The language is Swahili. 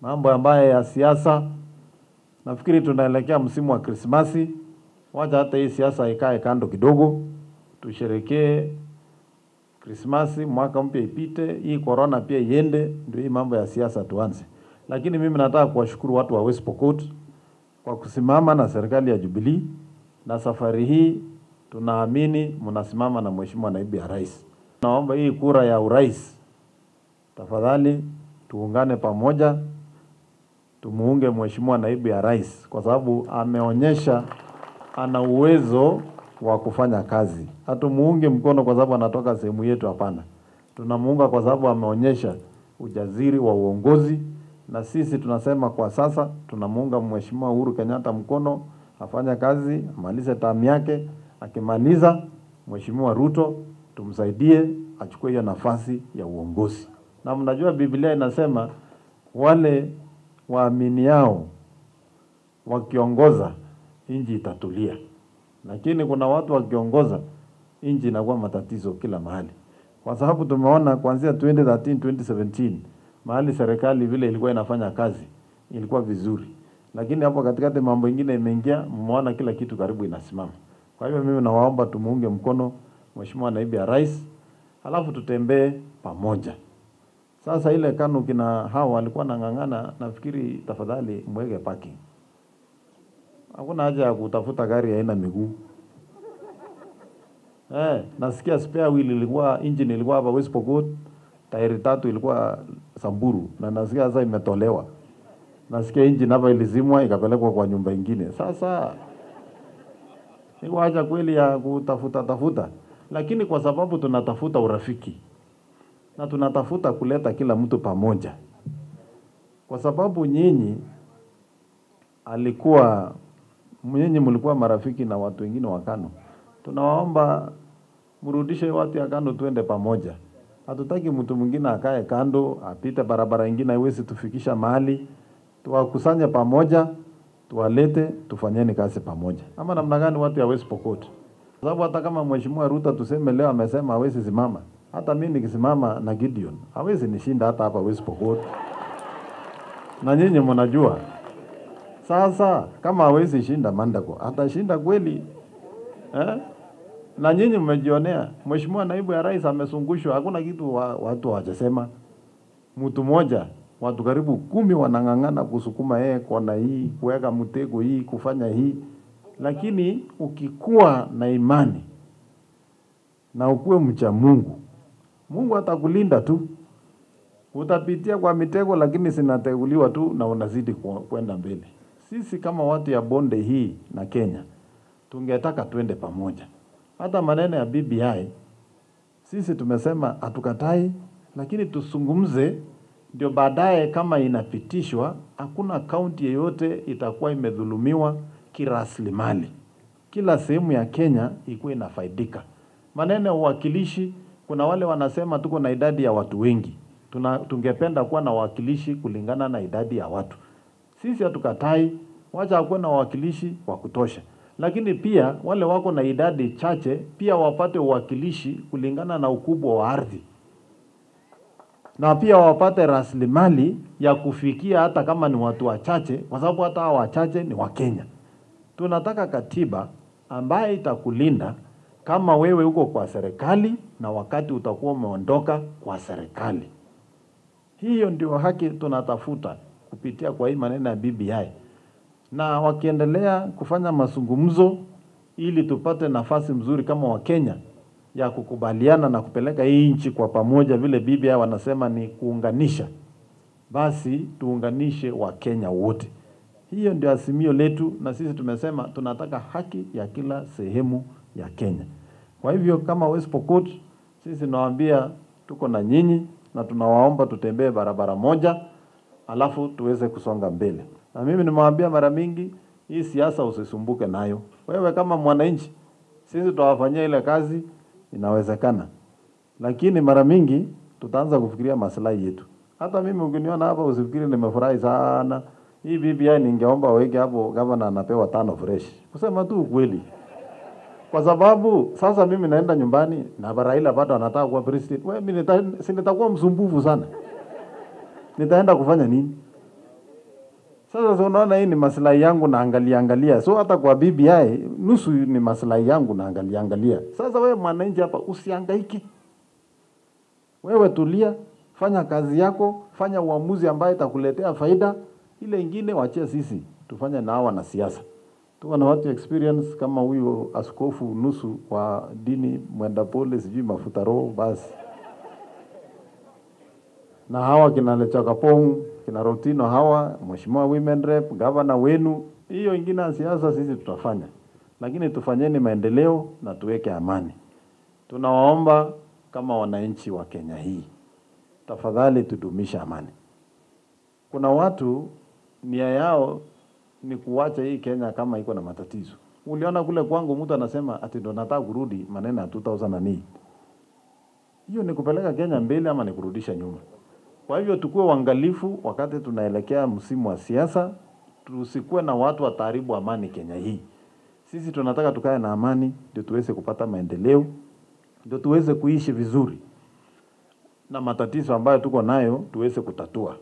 mambo ambayo ya siasa. Nafikiri tunaelekea msimu wa Krismasi, wacha hata hii siasa ikae kando kidogo, tusherekee Krismasi, mwaka mpya ipite, hii korona pia iende, ndio hii mambo ya siasa tuanze. Lakini mimi nataka kuwashukuru watu wa West Pokot kwa kusimama na serikali ya Jubilee, na safari hii tunaamini mnasimama na Mheshimiwa Naibu ya Rais. Naomba hii kura ya urais, tafadhali tuungane pamoja tumuunge Mheshimiwa Naibu ya Rais kwa sababu ameonyesha ana uwezo wa kufanya kazi. Hatumuunge mkono kwa sababu anatoka sehemu yetu, hapana. Tunamuunga kwa sababu ameonyesha ujaziri wa uongozi, na sisi tunasema kwa sasa tunamuunga Mheshimiwa Uhuru Kenyatta mkono afanya kazi, amalize tamu yake. Akimaliza, Mheshimiwa Ruto tumsaidie achukue hiyo nafasi ya uongozi. Na mnajua Biblia inasema wale waamini yao wakiongoza, nchi itatulia, lakini kuna watu wakiongoza, nchi inakuwa matatizo kila mahali, kwa sababu tumeona kuanzia 2013 2017 mahali serikali vile ilikuwa inafanya kazi ilikuwa vizuri, lakini hapo katikati mambo ingine imeingia, mmeona kila kitu karibu inasimama. Kwa hivyo mimi nawaomba tumuunge mkono Mheshimiwa Naibu ya Rais, halafu tutembee pamoja. Sasa ile KANU kina hawa walikuwa nang'ang'ana, nafikiri tafadhali mweke paki. Hakuna haja ya kutafuta gari haina miguu. Eh, nasikia spare wheel ilikuwa engine ilikuwa hapa West Pokot, tairi tatu ilikuwa Samburu na nasikia sasa imetolewa. Nasikia engine hapa ilizimwa ikapelekwa kwa nyumba ingine. Sasa iko haja kweli ya kutafuta tafuta, lakini kwa sababu tunatafuta urafiki na tunatafuta kuleta kila mtu pamoja, kwa sababu nyinyi alikuwa nyinyi mlikuwa marafiki na watu wengine wa Kano. Tunawaomba mrudishe watu ya Kano, tuende pamoja. Hatutaki mtu mwingine akae kando, apite barabara ingine, haiwezi tufikisha mahali. Tuwakusanye pamoja, tuwalete, tufanyeni kazi pamoja. Ama namna gani watu hawezi Pokot? Sababu hata kama Mheshimiwa Ruto tuseme leo amesema hawezi simama, hata mimi nikisimama na Gideon hawezi nishinda, hata hapa hawezi popote, na nyinyi mnajua. Sasa kama hawezi shinda Mandako, atashinda kweli eh? Na nyinyi mmejionea, Mheshimiwa naibu ya rais amesungushwa, hakuna kitu wa, watu hawajasema. Mtu mmoja, watu karibu kumi wanang'ang'ana kusukuma yeye kona hii, kuweka mtego hii, kufanya hii, lakini ukikuwa na imani na ukuwe mcha Mungu Mungu atakulinda tu, utapitia kwa mitego, lakini sinateguliwa tu na unazidi kwenda mbele. Sisi kama watu ya bonde hii na Kenya tungetaka tuende pamoja. Hata maneno ya BBI sisi tumesema hatukatai, lakini tusungumze, ndio baadaye kama inapitishwa, hakuna kaunti yeyote itakuwa imedhulumiwa kiraslimali. Kila sehemu ya Kenya ikuwe inafaidika. Maneno ya uwakilishi kuna wale wanasema tuko na idadi ya watu wengi tuna, tungependa kuwa na wawakilishi kulingana na idadi ya watu. Sisi hatukatai, wacha akuwe na wawakilishi wa kutosha, lakini pia wale wako na idadi chache pia wapate uwakilishi kulingana na ukubwa wa ardhi na pia wapate rasilimali ya kufikia hata kama ni watu wachache, kwa sababu hata wachache ni Wakenya. Tunataka katiba ambaye itakulinda kama wewe uko kwa serikali na wakati utakuwa umeondoka kwa serikali. Hiyo ndio haki tunatafuta kupitia kwa hii maneno ya BBI, na wakiendelea kufanya mazungumzo ili tupate nafasi mzuri kama Wakenya ya kukubaliana na kupeleka hii nchi kwa pamoja, vile BBI wanasema ni kuunganisha, basi tuunganishe Wakenya wote. Hiyo ndio azimio letu, na sisi tumesema tunataka haki ya kila sehemu ya Kenya. Kwa hivyo kama West Pokot, sisi tunawaambia tuko na nyinyi na tunawaomba tutembee barabara moja, alafu tuweze kusonga mbele. Na mimi nimewaambia mara mingi, hii siasa usisumbuke nayo. Wewe kama mwananchi, sisi tutawafanyia ile kazi, inawezekana, lakini mara mingi tutaanza kufikiria maslahi yetu. Hata mimi ukiniona hapa usifikiri nimefurahi sana. Hii BBI ningeomba waweke hapo, gavana anapewa tano fresh, kusema tu ukweli kwa sababu sasa mimi naenda nyumbani na Raila bado anataka kuwa president. Wewe mimi nita, si nitakuwa msumbufu sana, nitaenda kufanya nini? Sasa unaona, hii ni maslahi yangu na angalia. So hata kwa BBI nusu ni maslahi yangu na angalia. Sasa wewe mwananchi hapa usihangaike, wewe tulia, fanya kazi yako, fanya uamuzi ambaye itakuletea faida. Ile ingine wachia sisi tufanye na hawa wanasiasa tuwe na watu experience kama huyo askofu nusu wa dini pole, sijui mafuta roho basi na hawa kina Lechakapong kina Rotino hawa, mheshimiwa women rep, gavana wenu, hiyo ingine ya siasa sisi tutafanya, lakini tufanyeni maendeleo na tuweke amani. Tunawaomba kama wananchi wa Kenya hii, tafadhali tudumishe amani. Kuna watu nia yao ni kuwacha hii Kenya kama iko na matatizo. Uliona kule kwangu mtu anasema ati ndo nataka kurudi maneno ya 2008. Hiyo ni kupeleka Kenya mbele ama ni kurudisha nyuma? Kwa hivyo tukue uangalifu wakati tunaelekea msimu wa siasa, tusikuwe na watu wataharibu amani Kenya hii. Sisi tunataka tukae na amani ndio tuweze kupata maendeleo, ndio tuweze kuishi vizuri na matatizo ambayo tuko nayo tuweze kutatua.